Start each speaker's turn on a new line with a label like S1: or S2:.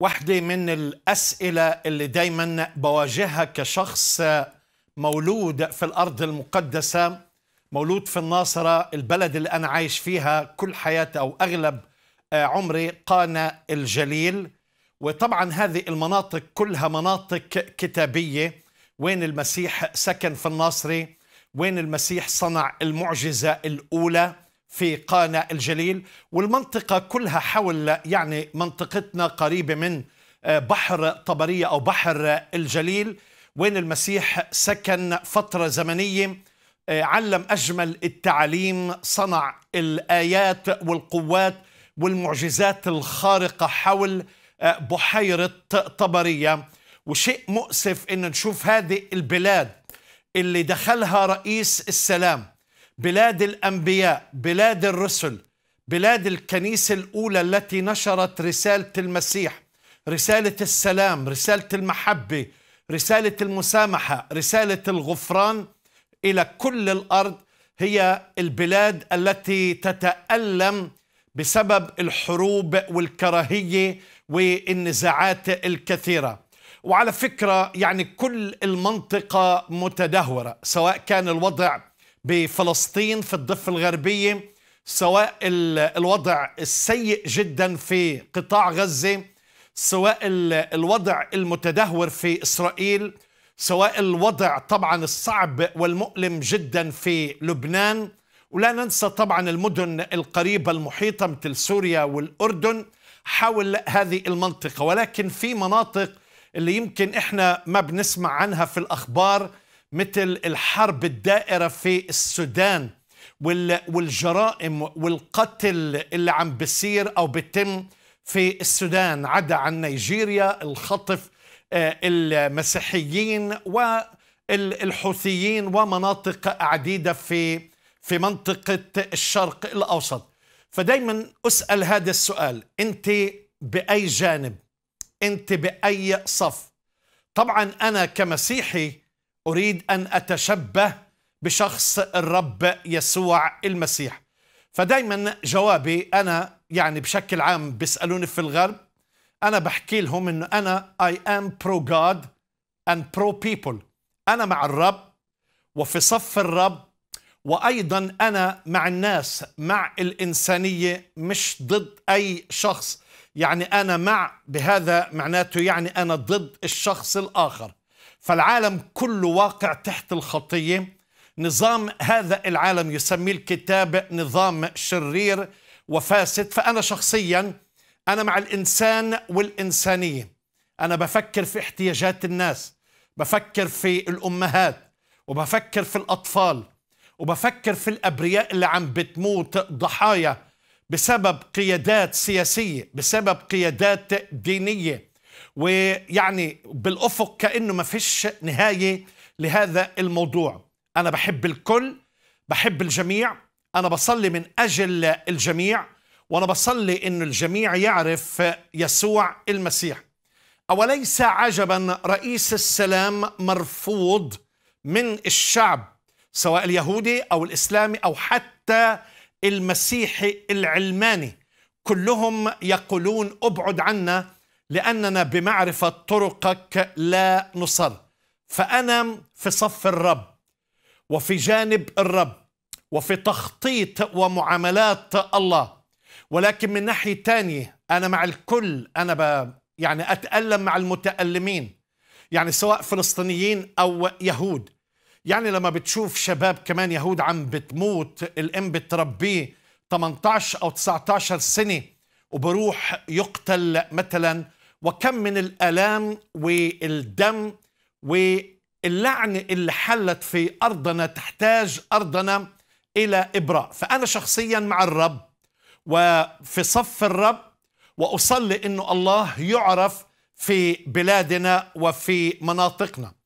S1: واحدة من الأسئلة اللي دايما بواجهها كشخص مولود في الأرض المقدسة مولود في الناصرة البلد اللي أنا عايش فيها كل حياتي أو أغلب آه، عمري قانا الجليل وطبعا هذه المناطق كلها مناطق كتابية وين المسيح سكن في الناصري وين المسيح صنع المعجزة الأولى في قانا الجليل والمنطقة كلها حول يعني منطقتنا قريبة من آه، بحر طبرية أو بحر الجليل وين المسيح سكن فترة زمنية آه، علم أجمل التعاليم صنع الآيات والقوات والمعجزات الخارقة حول آه، بحيرة طبرية وشيء مؤسف أن نشوف هذه البلاد اللي دخلها رئيس السلام بلاد الأنبياء بلاد الرسل بلاد الكنيسة الأولى التي نشرت رسالة المسيح رسالة السلام رسالة المحبة رسالة المسامحة رسالة الغفران إلى كل الأرض هي البلاد التي تتألم بسبب الحروب والكراهية والنزاعات الكثيرة وعلى فكرة يعني كل المنطقة متدهورة سواء كان الوضع بفلسطين في الضفة الغربية سواء الوضع السيء جدا في قطاع غزة سواء الوضع المتدهور في إسرائيل سواء الوضع طبعا الصعب والمؤلم جدا في لبنان ولا ننسى طبعا المدن القريبة المحيطة مثل سوريا والأردن حول هذه المنطقة ولكن في مناطق اللي يمكن إحنا ما بنسمع عنها في الأخبار مثل الحرب الدائرة في السودان والجرائم والقتل اللي عم بصير أو بتم في السودان عدا عن نيجيريا الخطف آه، المسيحيين والحوثيين ومناطق عديدة في في منطقة الشرق الأوسط فدايما أسأل هذا السؤال أنت بأي جانب أنت بأي صف طبعا أنا كمسيحي أريد أن أتشبه بشخص الرب يسوع المسيح فدايما جوابي أنا يعني بشكل عام بيسألوني في الغرب أنا بحكي لهم أنه أنا I am pro God and pro people أنا مع الرب وفي صف الرب وأيضا أنا مع الناس مع الإنسانية مش ضد أي شخص يعني أنا مع بهذا معناته يعني أنا ضد الشخص الآخر فالعالم كله واقع تحت الخطية نظام هذا العالم يسميه الكتاب نظام شرير وفاسد فأنا شخصيا أنا مع الإنسان والإنسانية أنا بفكر في احتياجات الناس بفكر في الأمهات وبفكر في الأطفال وبفكر في الأبرياء اللي عم بتموت ضحايا بسبب قيادات سياسية بسبب قيادات دينية ويعني بالأفق كأنه ما فيش نهاية لهذا الموضوع أنا بحب الكل بحب الجميع أنا بصلي من أجل الجميع وأنا بصلي أن الجميع يعرف يسوع المسيح أوليس عجبا رئيس السلام مرفوض من الشعب سواء اليهودي أو الإسلامي أو حتى المسيحي العلماني كلهم يقولون ابعد عنا لأننا بمعرفة طرقك لا نصر فأنا في صف الرب وفي جانب الرب وفي تخطيط ومعاملات الله ولكن من ناحية تانية أنا مع الكل أنا ب يعني أتألم مع المتألمين يعني سواء فلسطينيين أو يهود يعني لما بتشوف شباب كمان يهود عم بتموت الام بتربيه 18 او 19 سنه وبروح يقتل مثلا وكم من الالام والدم واللعنه اللي حلت في ارضنا تحتاج ارضنا الى ابراء فانا شخصيا مع الرب وفي صف الرب واصلي انه الله يعرف في بلادنا وفي مناطقنا